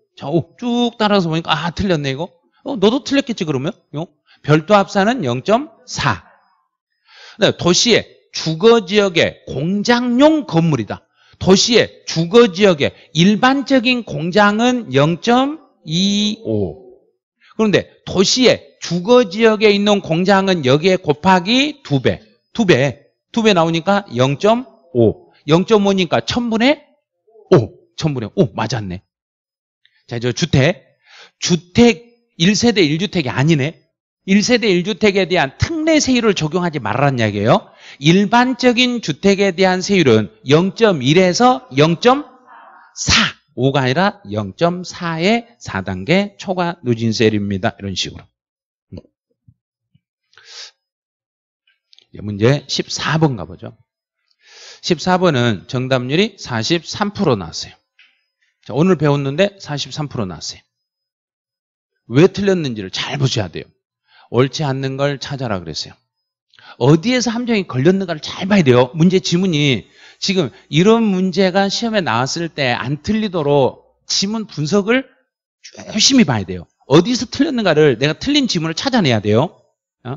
쭉 따라서 보니까 아, 틀렸네 이거. 어, 너도 틀렸겠지 그러면. 요. 별도 합산은 0.4. 네, 도시의 주거 지역의 공장용 건물이다. 도시의 주거 지역의 일반적인 공장은 0. 2, 5. 그런데 도시에 주거 지역에 있는 공장은 여기에 곱하기 2배. 2배. 2배 나오니까 0.5. 0.5니까 1000분의 5. 1000분의 5. 맞았네. 자, 저 주택. 주택 1세대 1주택이 아니네. 1세대 1주택에 대한 특례 세율을 적용하지 말라는 이야기예요. 일반적인 주택에 대한 세율은 0.1에서 0.4. 5가 아니라 0.4의 4단계 초과 누진세율입니다 이런 식으로. 음. 문제 14번 가보죠. 14번은 정답률이 43% 나왔어요. 자, 오늘 배웠는데 43% 나왔어요. 왜 틀렸는지를 잘 보셔야 돼요. 옳지 않는 걸 찾아라 그랬어요. 어디에서 함정이 걸렸는가를 잘 봐야 돼요. 문제 지문이 지금 이런 문제가 시험에 나왔을 때 안 틀리도록 지문 분석을 열심히 봐야 돼요. 어디서 틀렸는가를 내가 틀린 지문을 찾아내야 돼요. 어?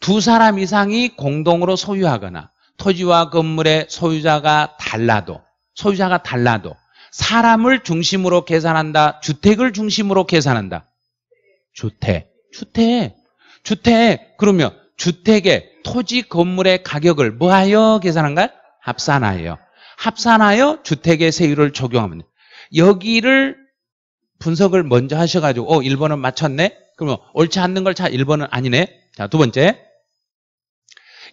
두 사람 이상이 공동으로 소유하거나 토지와 건물의 소유자가 달라도 소유자가 달라도 사람을 중심으로 계산한다. 주택을 중심으로 계산한다. 주택. 주택. 주택. 그러면 주택의 토지 건물의 가격을 뭐하여 계산한가요? 합산하여 합산하여 주택의 세율을 적용하면 돼 여기를 분석을 먼저 하셔가지고 어 1번은 맞췄네? 그러면 옳지 않는 걸자 1번은 아니네? 자두 번째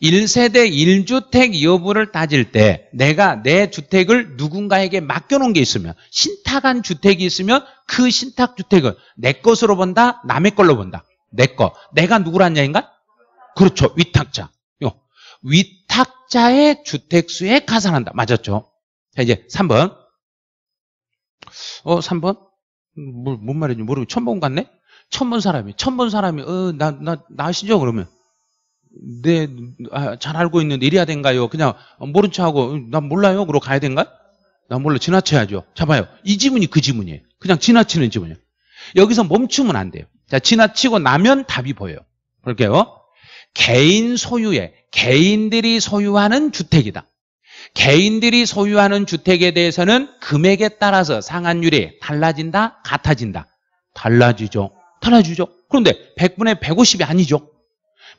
1세대 1주택 여부를 따질 때 내가 내 주택을 누군가에게 맡겨놓은 게 있으면 신탁한 주택이 있으면 그 신탁 주택을 내 것으로 본다? 남의 걸로 본다? 내 거. 내가 누구란 얘인가? 그렇죠. 위탁자. 요 위탁 탁자의 주택수에 가산한다. 맞았죠? 자, 이제 3번. 어, 3번? 뭘, 뭔 말인지 모르고 처음 본 같네? 처음 본 사람이, 처음 본 사람이, 어, 나, 나, 나 아시죠? 그러면. 네, 아, 잘 알고 있는데 이래야 된가요? 그냥 모른 척하고 어, 난 몰라요? 그러고 가야 된가요? 난 몰라 지나쳐야죠. 잡아요. 이 지문이 그 지문이에요. 그냥 지나치는 지문이에요. 여기서 멈추면 안 돼요. 자, 지나치고 나면 답이 보여요. 볼게요. 개인 소유에 개인들이 소유하는 주택이다. 개인들이 소유하는 주택에 대해서는 금액에 따라서 상한율이 달라진다? 같아진다? 달라지죠. 달라지죠. 그런데 100분의 150이 아니죠.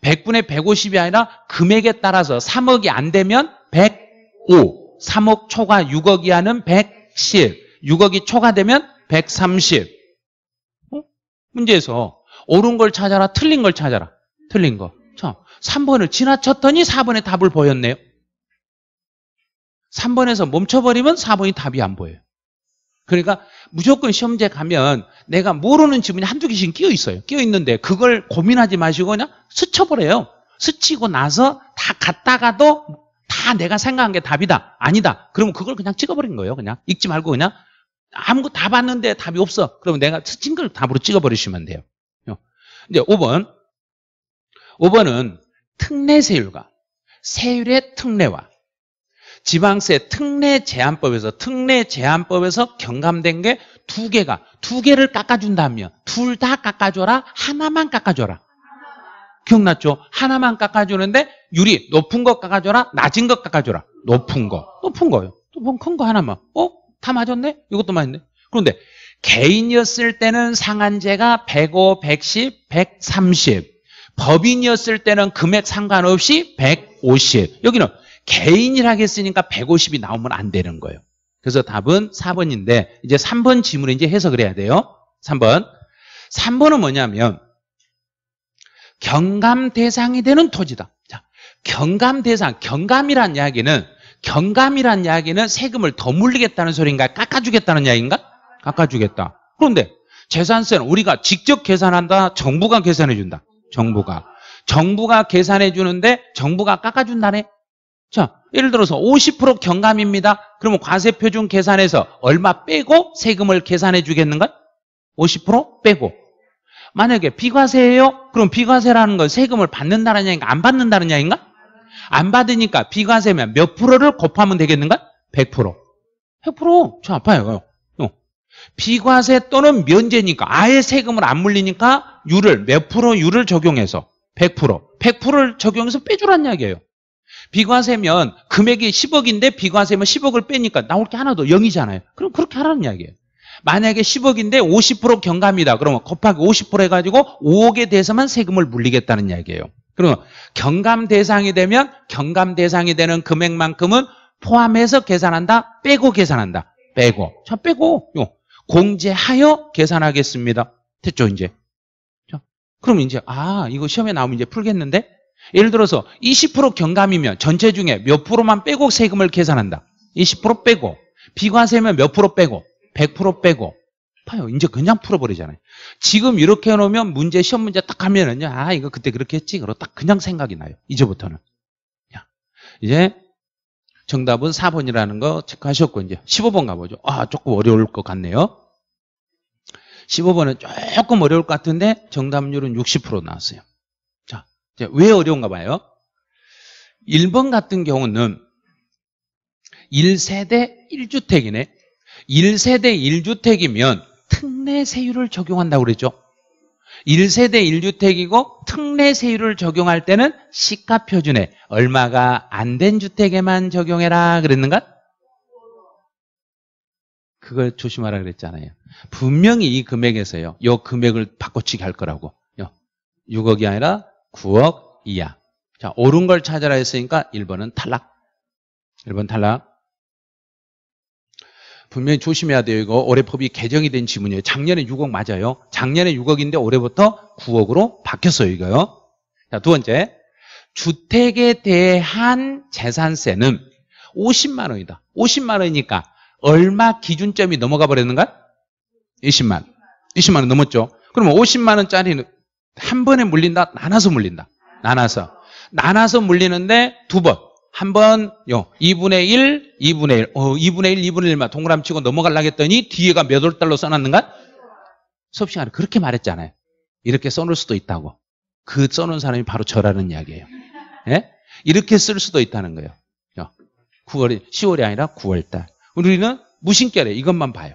100분의 150이 아니라 금액에 따라서 3억이 안 되면 105, 3억 초과 6억이 하는 110, 6억이 초과되면 130. 어? 문제에서 옳은 걸 찾아라, 틀린 걸 찾아라. 틀린 거. 참. 3번을 지나쳤더니 4번의 답을 보였네요. 3번에서 멈춰버리면 4번이 답이 안 보여요. 그러니까 무조건 시험제 가면 내가 모르는 지문이 한두 개씩 끼어 있어요. 끼어 있는데 그걸 고민하지 마시고 그냥 스쳐버려요. 스치고 나서 다 갔다가도 다 내가 생각한 게 답이다. 아니다. 그러면 그걸 그냥 찍어버린 거예요. 그냥 읽지 말고 그냥 아무것도 다 봤는데 답이 없어. 그러면 내가 스친 걸 답으로 찍어버리시면 돼요. 어. 이제 5번. 5번은 특례 세율과 세율의 특례와 지방세 특례 제한법에서 특례 제한법에서 경감된 게 두 개가 두 개를 깎아준다면 둘 다 깎아줘라 하나만 깎아줘라 기억났죠? 하나만 깎아주는데 유리 높은 거 깎아줘라 낮은 거 깎아줘라 높은 거 높은 거요 높은 큰거 하나만 어? 다 맞았네? 이것도 맞네 그런데 개인이었을 때는 상한제가 105, 110, 130 법인이었을 때는 금액 상관없이 150. 여기는 개인이라고 했으니까 150이 나오면 안 되는 거예요. 그래서 답은 4번인데 이제 3번 지문을 이제 해석을 해야 돼요. 3번. 3번은 뭐냐면 경감 대상이 되는 토지다. 자, 경감 대상, 경감이란 이야기는 경감이란 이야기는 세금을 더 물리겠다는 소리인가? 깎아주겠다는 이야기인가? 깎아주겠다. 그런데 재산세는 우리가 직접 계산한다? 정부가 계산해준다? 정부가. 정부가 계산해 주는데 정부가 깎아준다네. 자, 예를 들어서 50% 경감입니다. 그러면 과세표준 계산해서 얼마 빼고 세금을 계산해 주겠는가? 50% 빼고. 만약에 비과세예요? 그럼 비과세라는 건 세금을 받는다는 양인가 안 받는다는 양인가? 안 받으니까 비과세면 몇 프로를 곱하면 되겠는가? 100%. 100%. 저 아파요. 비과세 또는 면제니까 아예 세금을 안 물리니까 유를 몇 프로 유를 적용해서 100% 100%를 적용해서 빼주란 이야기예요. 비과세면 금액이 10억인데 비과세면 10억을 빼니까 나올 게 하나도 0이잖아요. 그럼 그렇게 하라는 이야기예요. 만약에 10억인데 50% 경감이다. 그러면 곱하기 50% 해가지고 5억에 대해서만 세금을 물리겠다는 이야기예요. 그러면 경감 대상이 되면 경감 대상이 되는 금액만큼은 포함해서 계산한다? 빼고 계산한다? 빼고. 자, 빼고. 요. 공제하여 계산하겠습니다. 됐죠, 이제? 그럼 이제, 아, 이거 시험에 나오면 이제 풀겠는데? 예를 들어서 20% 경감이면 전체 중에 몇 프로만 빼고 세금을 계산한다. 20% 빼고, 비과세면 몇 프로 빼고, 100% 빼고, 봐요. 이제 그냥 풀어버리잖아요. 지금 이렇게 해놓으면 문제, 시험 문제 딱 하면은요, 아, 이거 그때 그렇게 했지. 그러고 딱 그냥 생각이 나요. 이제부터는. 이제 정답은 4번이라는 거 체크하셨고 이제 15번 가보죠. 아 조금 어려울 것 같네요. 15번은 조금 어려울 것 같은데 정답률은 60% 나왔어요. 자, 이제 왜 어려운가 봐요. 1번 같은 경우는 1세대 1주택이네. 1세대 1주택이면 특례 세율을 적용한다고 그랬죠. 1세대 1주택이고 특례세율을 적용할 때는 시가표준에 얼마가 안 된 주택에만 적용해라 그랬는가? 그걸 조심하라 그랬잖아요. 분명히 이 금액에서요. 요 금액을 바꿔치기 할 거라고. 6억이 아니라 9억 이하. 자, 옳은 걸 찾아라 했으니까 1번은 탈락. 1번 탈락. 분명히 조심해야 돼요. 이거 올해법이 개정이 된 지문이에요. 작년에 6억 맞아요. 작년에 6억인데 올해부터 9억으로 바뀌었어요. 이거요. 자, 두 번째. 주택에 대한 재산세는 50만 원이다. 50만 원이니까 얼마 기준점이 넘어가 버렸는가? 20만. 20만 원 넘었죠. 그러면 50만 원짜리는 한 번에 물린다? 나눠서 물린다. 나눠서. 나눠서 물리는데 두 번. 한번요 2분의 1, 2분의 1, 어, 2분의 1, 2분의 1만 동그라미 치고 넘어가려 고 했더니 뒤에가 몇 월 달로 써놨는가? 수업 시간에 그렇게 말했잖아요. 이렇게 써놓을 수도 있다고. 그 써놓은 사람이 바로 저라는 이야기예요. 예? 이렇게 쓸 수도 있다는 거예요. 9월이 10월이 아니라 9월 달. 우리는 무심결에 이것만 봐요.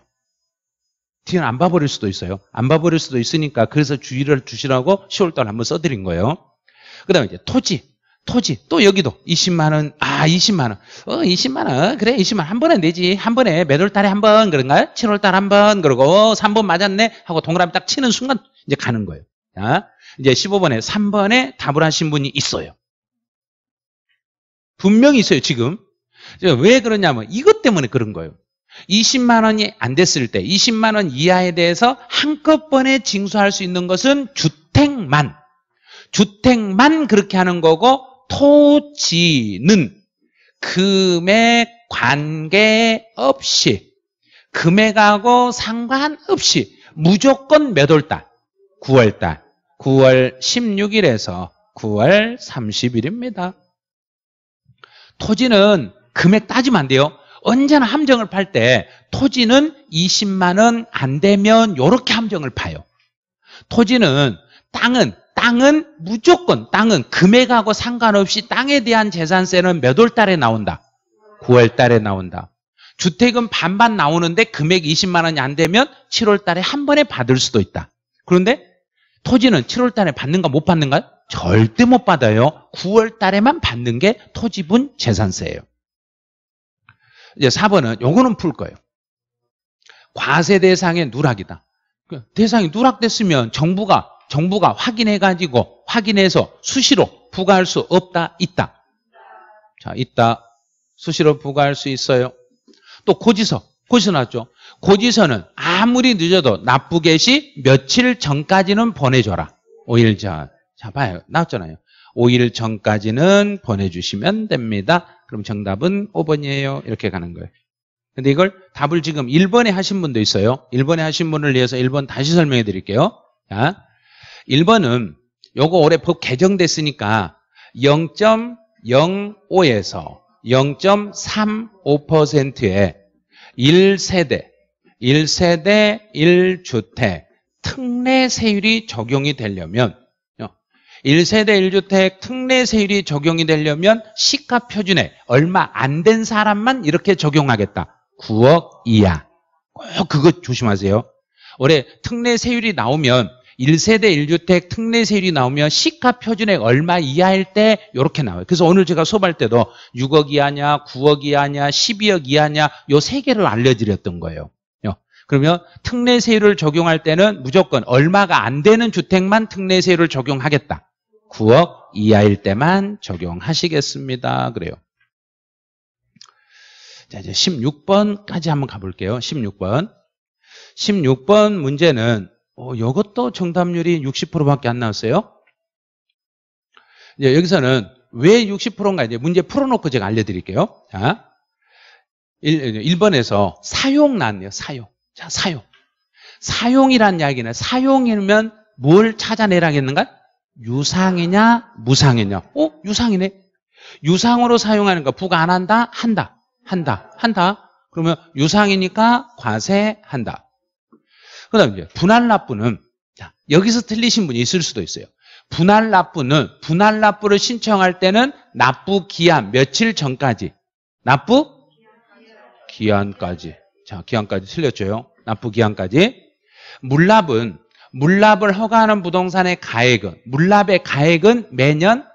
뒤는 안 봐버릴 수도 있어요. 안 봐버릴 수도 있으니까 그래서 주의를 주시라고 10월 달 한번 써드린 거예요. 그 다음에 이제 토지. 토지 또 여기도 20만 원. 아, 20만 원. 어, 20만 원. 어, 그래, 20만 원. 한 번에 내지. 한 번에 몇월 달에 한 번 그런가요? 7월 달 한 번. 그러고 3번 맞았네 하고 동그라미 딱 치는 순간 이제 가는 거예요. 자, 이제 15번에 3번에 답을 하신 분이 있어요. 분명히 있어요, 지금. 왜 그러냐면 이것 때문에 그런 거예요. 20만 원이 안 됐을 때 20만 원 이하에 대해서 한꺼번에 징수할 수 있는 것은 주택만 주택만 그렇게 하는 거고 토지는 금액 관계없이 금액하고 상관없이 무조건 몇월 달? 9월 달. 9월 16일에서 9월 30일입니다. 토지는 금액 따지면 안 돼요. 언제나 함정을 팔 때 토지는 20만 원 안 되면 이렇게 함정을 파요. 토지는 땅은 땅은 무조건 땅은 금액하고 상관없이 땅에 대한 재산세는 몇 월 달에 나온다? 9월 달에 나온다. 주택은 반반 나오는데 금액 20만 원이 안 되면 7월 달에 한 번에 받을 수도 있다. 그런데 토지는 7월 달에 받는가 못받는가 절대 못 받아요. 9월 달에만 받는 게 토지분 재산세예요. 이제 4번은 요거는 풀 거예요. 과세 대상의 누락이다. 그 대상이 누락됐으면 정부가 정부가 확인해가지고 확인해서 수시로 부과할 수 없다, 있다. 자, 있다. 수시로 부과할 수 있어요. 또 고지서, 고지서 나왔죠. 고지서는 아무리 늦어도 납부 개시 며칠 전까지는 보내줘라. 5일 전. 자, 봐요. 나왔잖아요. 5일 전까지는 보내주시면 됩니다. 그럼 정답은 5번이에요. 이렇게 가는 거예요. 근데 이걸 답을 지금 1번에 하신 분도 있어요. 1번에 하신 분을 위해서 1번 다시 설명해 드릴게요. 자, 1번은 요거 올해 법 개정됐으니까 0.05에서 0.35%의 1세대, 1세대 1주택 특례 세율이 적용이 되려면 1세대 1주택 특례 세율이 적용이 되려면 시가 표준에 얼마 안 된 사람만 이렇게 적용하겠다. 9억 이하. 꼭 그거 조심하세요. 올해 특례 세율이 나오면 1세대 1주택 특례 세율이 나오면 시가 표준액 얼마 이하일 때 이렇게 나와요. 그래서 오늘 제가 수업할 때도 6억 이하냐, 9억 이하냐, 12억 이하냐 요 세 개를 알려드렸던 거예요. 그러면 특례 세율을 적용할 때는 무조건 얼마가 안 되는 주택만 특례 세율을 적용하겠다. 9억 이하일 때만 적용하시겠습니다. 그래요. 자, 이제 16번까지 한번 가볼게요. 16번. 16번 문제는 어, 이것도 정답률이 60%밖에 안 나왔어요. 이제 여기서는 왜 60%인가 이제 문제 풀어놓고 제가 알려드릴게요. 자, 1, 번에서 사용 나왔네요. 사용. 자, 사용. 사용이란 이야기는 사용이면 뭘 찾아내라겠는가? 유상이냐, 무상이냐. 어? 유상이네. 유상으로 사용하는 거 부과 안 한다? 한다. 한다. 한다. 그러면 유상이니까 과세한다. 그 다음에 분할 납부는 자, 여기서 틀리신 분이 있을 수도 있어요. 분할 납부는 분할 납부를 신청할 때는 납부 기한 며칠 전까지 납부 기한까지 자 기한까지 틀렸죠요. 납부 기한까지 물납은 물납을 허가하는 부동산의 가액은 물납의 가액은 매년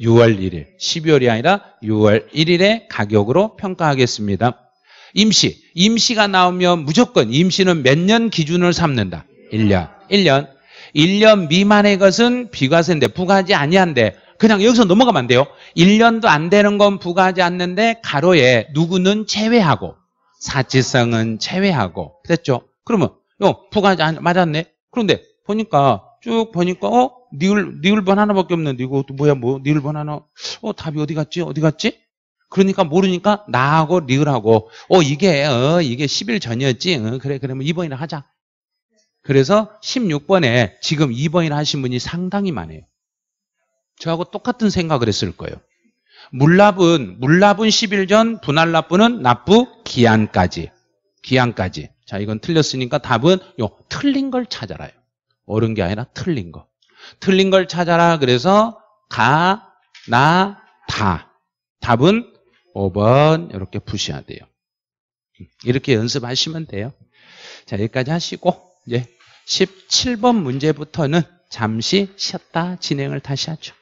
6월 1일 12월이 아니라 6월 1일에 가격으로 평가하겠습니다. 임시. 임시가 나오면 무조건 임시는 몇 년 기준을 삼는다. 1년. 1년. 1년 미만의 것은 비과세인데 부과하지 아니한데 그냥 여기서 넘어가면 안 돼요. 1년도 안 되는 건 부과하지 않는데 가로에 누구는 제외하고 사치성은 제외하고 그랬죠. 그러면 요 어, 부과하지 않, 맞았네. 그런데 보니까 쭉 보니까 어 니을 니을번 하나밖에 없는데 이거 뭐야 뭐 니을번 하나 어 답이 어디 갔지 어디 갔지 그러니까 모르니까 나하고 리을하고 어 이게 어 이게 10일 전이었지 어, 그래 그러면 2번이나 하자 그래서 16번에 지금 2번이나 하신 분이 상당히 많아요 저하고 똑같은 생각을 했을 거예요 물납은 물납은 10일 전 분할납부는 납부 기한까지 기한까지 자 이건 틀렸으니까 답은 요 틀린 걸 찾아라요 옳은 게 아니라 틀린 거 틀린 걸 찾아라 그래서 가 나 다 답은 5번 이렇게 푸셔야 돼요. 이렇게 연습하시면 돼요. 자, 여기까지 하시고 이제 17번 문제부터는 잠시 쉬었다 진행을 다시 하죠.